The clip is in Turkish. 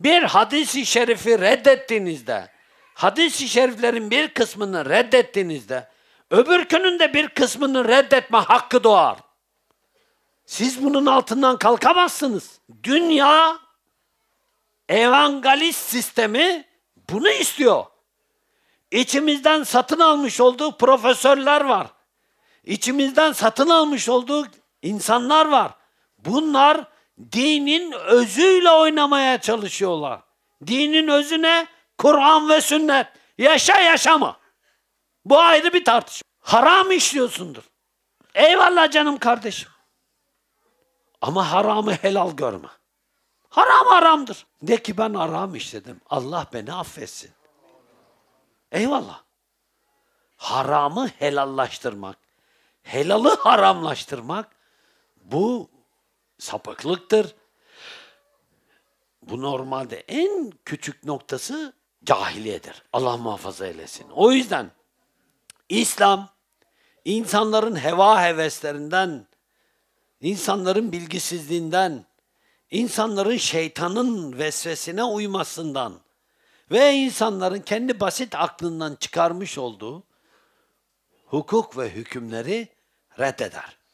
bir hadisi şerifi reddettiğinizde, hadisi şeriflerin bir kısmını reddettiğinizde, öbürkünün de bir kısmını reddetme hakkı doğar. Siz bunun altından kalkamazsınız. Dünya evangelist sistemi bunu istiyor. İçimizden satın almış olduğu profesörler var. İçimizden satın almış olduğu insanlar var. Bunlar Dinin özüyle oynamaya çalışıyorlar. Dinin özü ne? Kur'an ve sünnet. Yaşa yaşama. Bu ayrı bir tartışma. Haram işliyorsundur. Eyvallah canım kardeşim. Ama haramı helal görme. Haram haramdır. De ki ben haram işledim. Allah beni affetsin. Eyvallah. Haramı helallaştırmak, helalı haramlaştırmak bu sapıklıktır. Bu normalde en küçük noktası cahiliyedir. Allah muhafaza eylesin. O yüzden İslam insanların heva heveslerinden, insanların bilgisizliğinden, insanların şeytanın vesvesine uymasından ve insanların kendi basit aklından çıkarmış olduğu hukuk ve hükümleri reddeder.